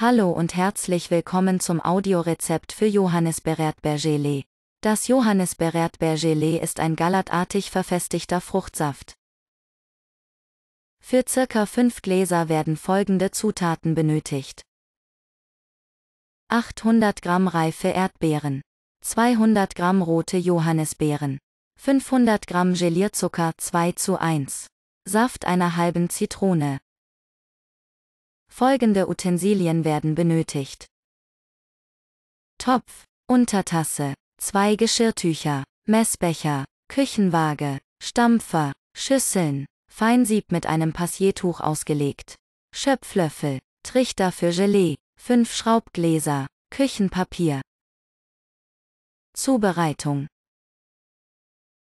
Hallo und herzlich willkommen zum Audiorezept für Johannes Berert Bergelé. Das Johannes Berert Bergelé ist ein galatartig verfestigter Fruchtsaft. Für circa 5 Gläser werden folgende Zutaten benötigt. 800 Gramm reife Erdbeeren, 200 Gramm rote Johannisbeeren, 500 Gramm Gelierzucker 2 zu 1, Saft einer halben Zitrone, Folgende Utensilien werden benötigt. Topf, Untertasse, zwei Geschirrtücher, Messbecher, Küchenwaage, Stampfer, Schüsseln, Feinsieb mit einem Passiertuch ausgelegt, Schöpflöffel, Trichter für Gelee, fünf Schraubgläser, Küchenpapier. Zubereitung.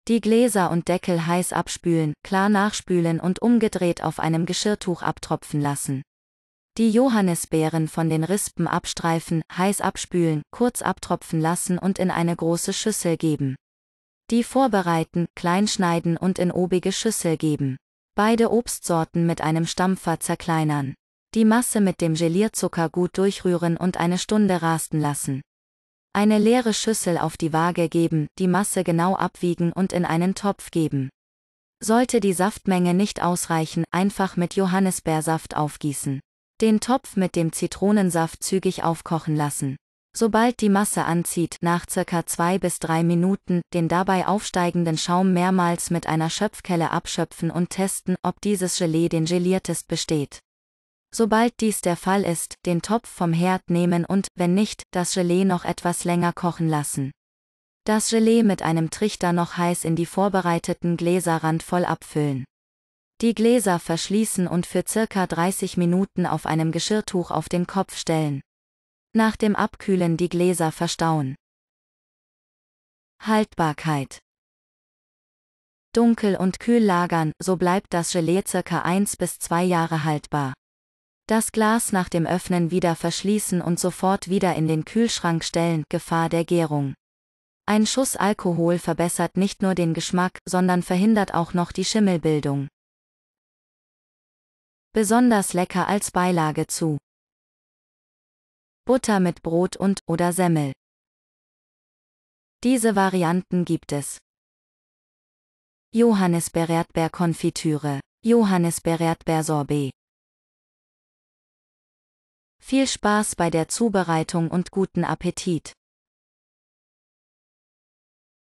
Die Gläser und Deckel heiß abspülen, klar nachspülen und umgedreht auf einem Geschirrtuch abtropfen lassen. Die Johannisbeeren von den Rispen abstreifen, heiß abspülen, kurz abtropfen lassen und in eine große Schüssel geben. Die vorbereiten, kleinschneiden und in obige Schüssel geben. Beide Obstsorten mit einem Stampfer zerkleinern. Die Masse mit dem Gelierzucker gut durchrühren und eine Stunde rasten lassen. Eine leere Schüssel auf die Waage geben, die Masse genau abwiegen und in einen Topf geben. Sollte die Saftmenge nicht ausreichen, einfach mit Johannisbeersaft aufgießen. Den Topf mit dem Zitronensaft zügig aufkochen lassen. Sobald die Masse anzieht, nach circa zwei bis drei Minuten, den dabei aufsteigenden Schaum mehrmals mit einer Schöpfkelle abschöpfen und testen, ob dieses Gelee den geliertest besteht. Sobald dies der Fall ist, den Topf vom Herd nehmen und, wenn nicht, das Gelee noch etwas länger kochen lassen. Das Gelee mit einem Trichter noch heiß in die vorbereiteten Gläser randvoll abfüllen. Die Gläser verschließen und für circa 30 Minuten auf einem Geschirrtuch auf den Kopf stellen. Nach dem Abkühlen die Gläser verstauen. Haltbarkeit Dunkel und kühl lagern, so bleibt das Gelee circa 1 bis 2 Jahre haltbar. Das Glas nach dem Öffnen wieder verschließen und sofort wieder in den Kühlschrank stellen, Gefahr der Gärung. Ein Schuss Alkohol verbessert nicht nur den Geschmack, sondern verhindert auch noch die Schimmelbildung. Besonders lecker als Beilage zu. Butter mit Brot und oder Semmel. Diese Varianten gibt es. Johannisbeer-Erdbeer-Konfitüre, Johannisbeer-Erdbeer-Sorbet. Viel Spaß bei der Zubereitung und guten Appetit!